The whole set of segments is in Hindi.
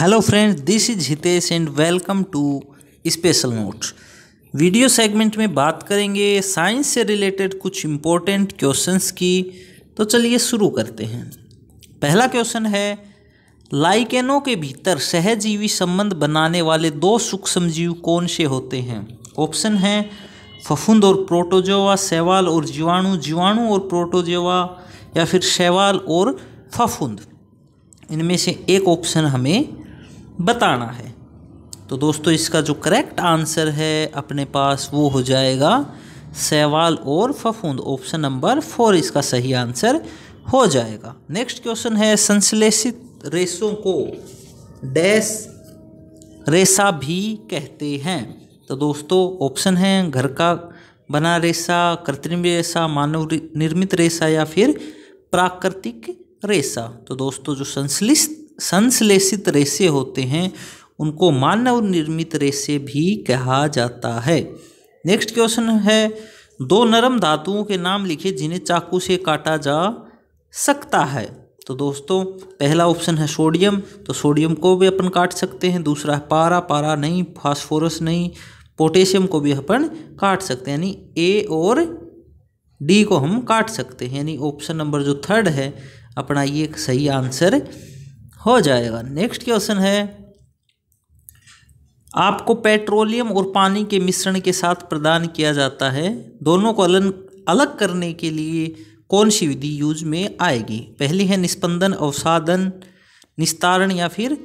hello friends this is Hitesh and welcome to special notes video segment में बात करेंगे साइंस से रिलेटेड कुछ इम्पोर्टेंट क्वेश्चंस की तो चलिए शुरू करते हैं पहला क्वेश्चन है लाइकेनों के भीतर सहजीवी संबंध बनाने वाले दो सूक्ष्म जीव कौन से होते हैं ऑप्शन है फफुंद और प्रोटोजोवा सेवाल और जीवाणु जीवाणु और प्रोटोजोवा या फिर सेवाल और फफुंद इनमें से एक ऑप्शन हमें बताना है तो दोस्तों इसका जो करेक्ट आंसर है अपने पास वो हो जाएगा सवाल और फफूंद ऑप्शन नंबर फोर इसका सही आंसर हो जाएगा नेक्स्ट क्वेश्चन है संश्लेषित रेसों को डैश रेसा भी कहते हैं तो दोस्तों ऑप्शन है घर का बना रेसा कृत्रिम रेसा मानव निर्मित रेसा या फिर प्राकृतिक रेसा तो दोस्तों जो संश्लिष्ट संश्लेषित रेशे होते हैं उनको मानव निर्मित रेशे भी कहा जाता है नेक्स्ट क्वेश्चन है दो नरम धातुओं के नाम लिखे जिन्हें चाकू से काटा जा सकता है तो दोस्तों पहला ऑप्शन है सोडियम तो सोडियम को भी अपन काट सकते हैं दूसरा है पारा पारा नहीं फास्फोरस नहीं पोटेशियम को भी अपन काट सकते हैं यानी ए और डी को हम काट सकते हैं यानी ऑप्शन नंबर जो थर्ड है अपना ये सही आंसर हो जाएगा नेक्स्ट क्वेश्चन है आपको पेट्रोलियम और पानी के मिश्रण के साथ प्रदान किया जाता है दोनों को अलग अलग करने के लिए कौन सी विधि यूज में आएगी पहली है निस्पंदन अवसादन निस्तारण या फिर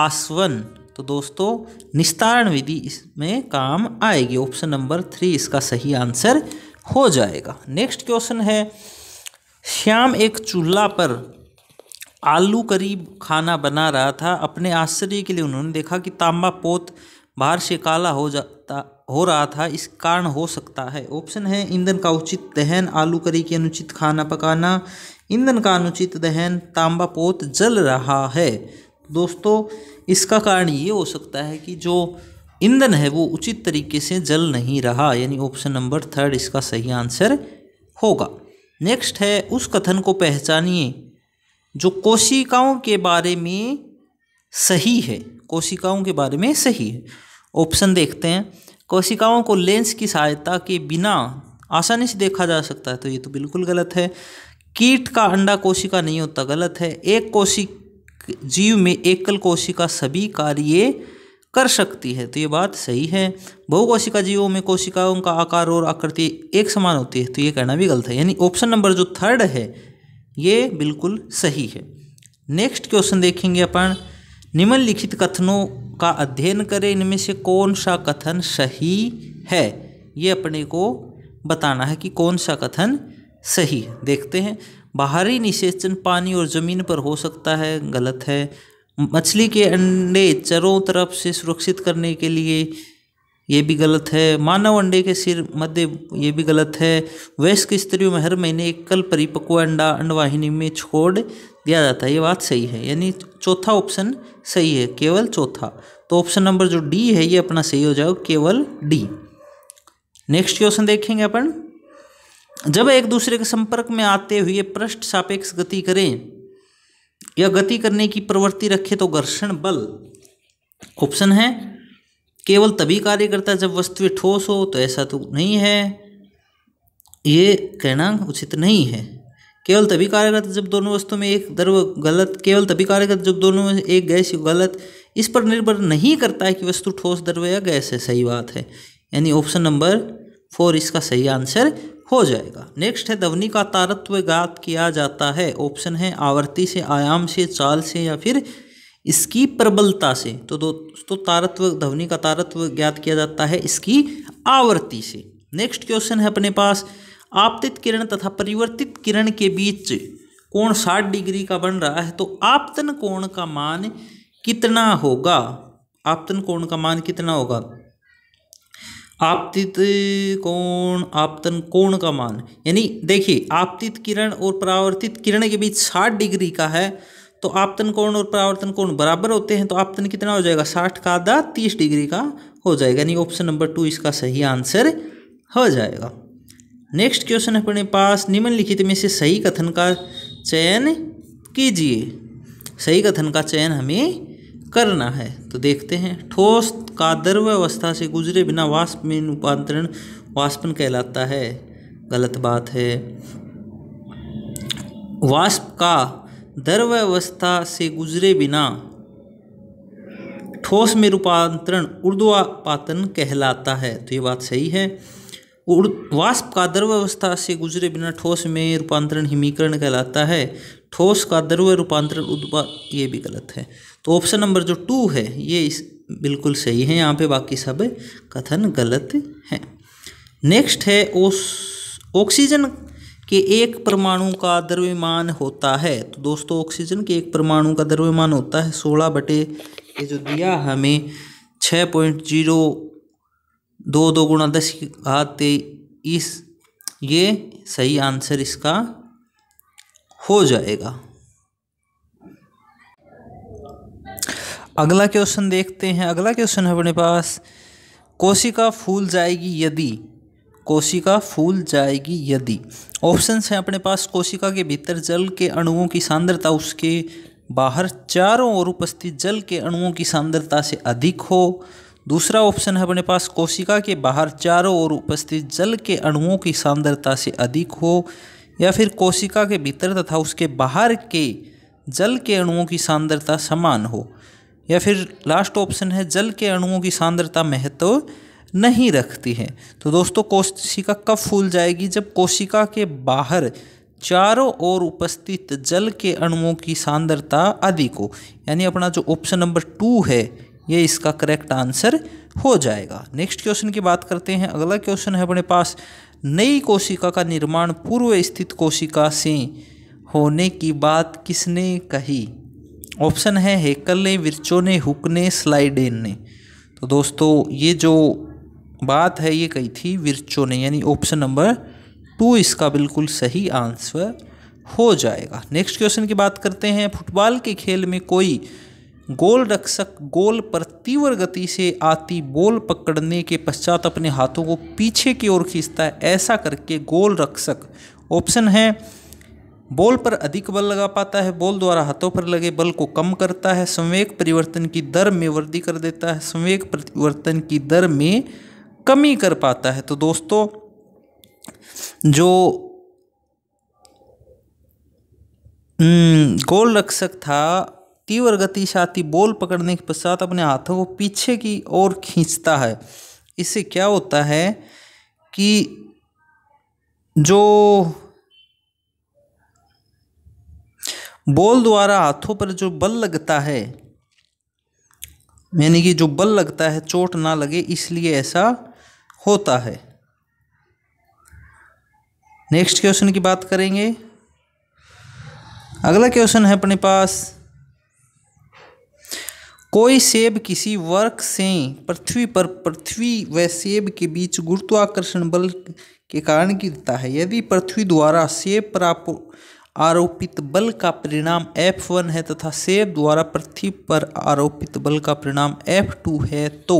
आसवन तो दोस्तों निस्तारण विधि इसमें काम आएगी ऑप्शन नंबर थ्री इसका सही आंसर हो जाएगा नेक्स्ट क्वेश्चन है श्याम एक चूल्हा पर आलू करीब खाना बना रहा था अपने आश्चर्य के लिए उन्होंने देखा कि तांबा पोत बाहर से काला हो जाता हो रहा था इस कारण हो सकता है ऑप्शन है ईंधन का उचित दहन आलू करी के अनुचित खाना पकाना ईंधन का अनुचित दहन तांबा पोत जल रहा है दोस्तों इसका कारण ये हो सकता है कि जो ईंधन है वो उचित तरीके से जल नहीं रहा यानी ऑप्शन नंबर थर्ड इसका सही आंसर होगा नेक्स्ट है उस कथन को पहचानिए जो कोशिकाओं के बारे में सही है कोशिकाओं के बारे में सही है ऑप्शन देखते हैं कोशिकाओं को लेंस की सहायता के बिना आसानी से देखा जा सकता है तो ये तो बिल्कुल गलत है कीट का अंडा कोशिका नहीं होता गलत है एक कोशिक जीव में एकल कोशिका सभी कार्य कर सकती है तो ये बात सही है बहुकोशिका जीवों में कोशिकाओं का आकार और आकृति एक समान होती है तो ये कहना भी गलत है यानी ऑप्शन नंबर जो थर्ड है ये बिल्कुल सही है नेक्स्ट क्वेश्चन देखेंगे अपन निम्नलिखित कथनों का अध्ययन करें इनमें से कौन सा कथन सही है ये अपने को बताना है कि कौन सा कथन सही है देखते हैं बाहरी निषेचन पानी और ज़मीन पर हो सकता है गलत है मछली के अंडे चरों तरफ से सुरक्षित करने के लिए ये भी गलत है मानव अंडे के सिर मध्य ये भी गलत है वयस्क स्त्रियों में हर महीने एक कल परिपक्व अंडा अंडवाहिनी में छोड़ दिया जाता है ये बात सही है यानी चौथा ऑप्शन सही है केवल चौथा तो ऑप्शन नंबर जो डी है ये अपना सही हो जाएगा केवल डी नेक्स्ट क्वेश्चन देखेंगे अपन जब एक दूसरे के संपर्क में आते हुए पृष्ठ सापेक्ष गति करें या गति करने की प्रवृत्ति रखे तो घर्षण बल ऑप्शन है केवल तभी कार्य करता है जब वस्तु ठोस हो तो ऐसा तो नहीं है ये कहना उचित नहीं है केवल तभी कार्य करता जब दोनों वस्तु में एक द्रव गलत केवल तभी कार्य करता जब दोनों में एक गैस गलत इस पर निर्भर नहीं करता है कि वस्तु ठोस द्रव या गैस है सही बात है यानी ऑप्शन नंबर फोर इसका सही आंसर हो जाएगा नेक्स्ट है ध्वनि का तारत्व ज्ञात किया जाता है ऑप्शन है आवर्ती से आयाम से चाल से या फिर इसकी प्रबलता से तो दोस्तों तारत्व ध्वनि का तारत्व ज्ञात किया जाता है इसकी आवृत्ति से नेक्स्ट क्वेश्चन है अपने पास आपतित किरण तथा परिवर्तित किरण के बीच कोण साठ डिग्री का बन रहा है तो आपतन कोण का मान कितना होगा आपतन कोण का मान कितना होगा आपतित कोण आपतन कोण का मान यानी देखिए आपतित किरण और परावर्तित किरण के बीच साठ डिग्री का है तो आपतन कोण और परावर्तन कोण बराबर होते हैं तो आपतन कितना हो जाएगा साठ का आधा तीस डिग्री का हो जाएगा यानी ऑप्शन नंबर टू इसका सही आंसर हो जाएगा नेक्स्ट क्वेश्चन है अपने पास निम्नलिखित में से सही कथन का चयन कीजिए सही कथन का चयन हमें करना है तो देखते हैं ठोस का द्रव अवस्था से गुजरे बिना वाष्प में रूपांतरण वाष्पन कहलाता है गलत बात है वाष्प का दर्व्यवस्था से गुजरे बिना ठोस में रूपांतरण ऊर्ध्वापातन कहलाता है तो ये बात सही है वाष्प का दर्व्यवस्था से गुजरे बिना ठोस में रूपांतरण हिमीकरण कहलाता है ठोस का दर्व रूपांतरण उद्वा ये भी गलत है तो ऑप्शन नंबर जो टू है ये इस बिल्कुल सही है यहाँ पे बाकी सब कथन गलत है नेक्स्ट है ओस ऑक्सीजन कि एक परमाणु का द्रव्यमान होता है तो दोस्तों ऑक्सीजन के एक परमाणु का द्रव्यमान होता है सोलह बटे ये जो दिया हमें छः पॉइंट जीरो दो दो गुणा दस आते इस ये सही आंसर इसका हो जाएगा अगला क्वेश्चन देखते हैं अगला क्वेश्चन है अपने पास कोशिका फूल जाएगी यदि कोशिका फूल जाएगी यदि ऑप्शंस हैं अपने पास कोशिका के भीतर जल के अणुओं की सांद्रता उसके बाहर चारों ओर उपस्थित जल के अणुओं की सांद्रता से अधिक हो दूसरा ऑप्शन है अपने पास कोशिका के बाहर चारों ओर उपस्थित जल के अणुओं की सांद्रता से अधिक हो या फिर कोशिका के भीतर तथा उसके बाहर के जल के अणुओं की सांद्रता समान हो या फिर लास्ट ऑप्शन है जल के अणुओं की सांद्रता महत्व नहीं रखती है तो दोस्तों कोशिका कब फूल जाएगी जब कोशिका के बाहर चारों ओर उपस्थित जल के अणुओं की सांद्रता आदि को यानी अपना जो ऑप्शन नंबर टू है ये इसका करेक्ट आंसर हो जाएगा नेक्स्ट क्वेश्चन की बात करते हैं अगला क्वेश्चन है अपने पास नई कोशिका का निर्माण पूर्व स्थित कोशिका से होने की बात किसने कही ऑप्शन है हेकल ने विरचो ने हुक ने स्लाइडेन ने तो दोस्तों ये जो बात है ये कही थी विरचो ने यानी ऑप्शन नंबर टू इसका बिल्कुल सही आंसर हो जाएगा नेक्स्ट क्वेश्चन की बात करते हैं फुटबॉल के खेल में कोई गोल रक्षक गोल पर तीव्र गति से आती बॉल पकड़ने के पश्चात अपने हाथों को पीछे की ओर खींचता है ऐसा करके गोल रक्षक ऑप्शन है बॉल पर अधिक बल लगा पाता है बॉल द्वारा हाथों पर लगे बल को कम करता है संवेग परिवर्तन की दर में वृद्धि कर देता है संवेग परिवर्तन की दर में कमी कर पाता है तो दोस्तों जो हम्म, गोल रक्षक था तीव्र गति साथी बॉल पकड़ने के पश्चात अपने हाथों को पीछे की ओर खींचता है इससे क्या होता है कि जो बॉल द्वारा हाथों पर जो बल लगता है यानी कि जो बल लगता है चोट ना लगे इसलिए ऐसा होता है नेक्स्ट क्वेश्चन की बात करेंगे अगला क्वेश्चन है अपने पास कोई सेब किसी वर्क से पृथ्वी पर पृथ्वी व सेब के बीच गुरुत्वाकर्षण बल के कारण गिरता है यदि पृथ्वी द्वारा सेब पर आरोपित बल का परिणाम F1 है तथा सेब द्वारा पृथ्वी पर आरोपित बल का परिणाम F2 है तो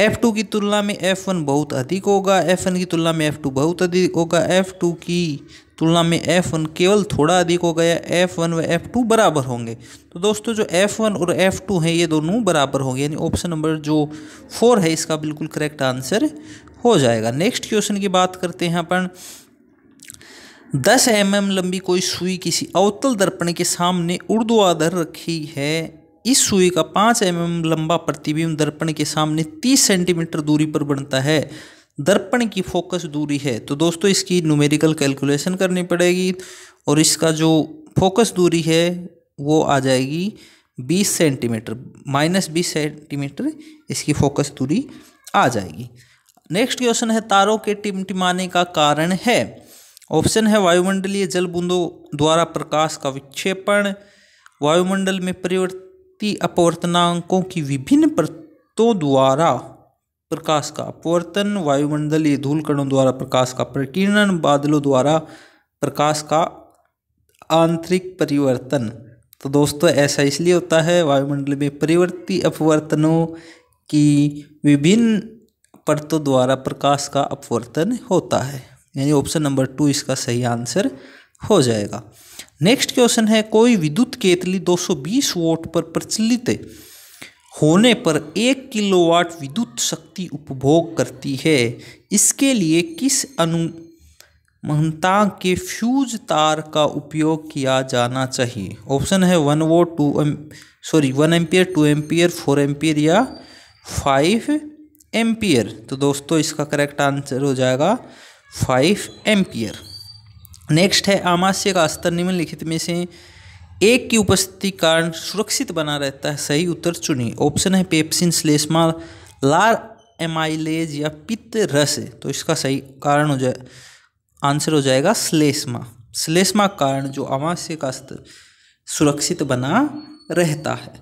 F2 की तुलना में F1 बहुत अधिक होगा F1 की तुलना में F2 बहुत अधिक होगा F2 की तुलना में F1 केवल थोड़ा अधिक होगा या F1 व F2 बराबर होंगे तो दोस्तों जो F1 और F2 है ये दोनों बराबर होंगे यानी ऑप्शन नंबर जो फोर है इसका बिल्कुल करेक्ट आंसर हो जाएगा नेक्स्ट क्वेश्चन की बात करते हैं अपन दस एम mm लंबी कोई सुई किसी अवतल दर्पण के सामने ऊर्ध्वाधर रखी है इस सुई का पाँच एम mm लंबा प्रतिबिंब दर्पण के सामने तीस सेंटीमीटर दूरी पर बनता है दर्पण की फोकस दूरी है तो दोस्तों इसकी न्यूमेरिकल कैलकुलेशन करनी पड़ेगी और इसका जो फोकस दूरी है वो आ जाएगी बीस सेंटीमीटर माइनस बीस सेंटीमीटर इसकी फोकस दूरी आ जाएगी नेक्स्ट क्वेश्चन है तारों के टिमटिमाने का कारण है ऑप्शन है वायुमंडलीय जल बूंदों द्वारा प्रकाश का विक्षेपण वायुमंडल में परिवर्तित व्यक्ति अपवर्तनांकों की विभिन्न परतों द्वारा प्रकाश का अपवर्तन वायुमंडलीय धूलकणों द्वारा प्रकाश का प्रकीर्णन बादलों द्वारा प्रकाश का आंतरिक परिवर्तन तो दोस्तों ऐसा इसलिए होता है वायुमंडल में परिवर्ती अपवर्तनों की विभिन्न परतों द्वारा प्रकाश का अपवर्तन होता है यानी ऑप्शन नंबर टू इसका सही आंसर हो जाएगा नेक्स्ट क्वेश्चन है कोई विद्युत केतली 220 वोट पर प्रचलित होने पर एक किलोवाट विद्युत शक्ति उपभोग करती है इसके लिए किस अनुमता के फ्यूज तार का उपयोग किया जाना चाहिए ऑप्शन है वन वो two M sorry one ampere two ampere four ampere या फाइव एम्पियर तो दोस्तों इसका करेक्ट आंसर हो जाएगा फाइव एम्पियर नेक्स्ट है आमाशय का स्तर निम्नलिखित में से एक की उपस्थिति कारण सुरक्षित बना रहता है सही उत्तर चुनिए ऑप्शन है पेप्सिन स्लेषमा लार एमाइलेज या पित्त रस तो इसका सही कारण हो जाए आंसर हो जाएगा स्लेषमा स्लेशमा कारण जो आमाशय का स्तर सुरक्षित बना रहता है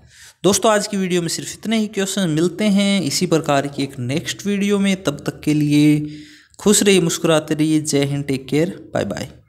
दोस्तों आज की वीडियो में सिर्फ इतने ही क्वेश्चन मिलते हैं इसी प्रकार की एक नेक्स्ट वीडियो में तब तक के लिए खुश रहिए मुस्कुराते रहिए Jai Hind take care bye bye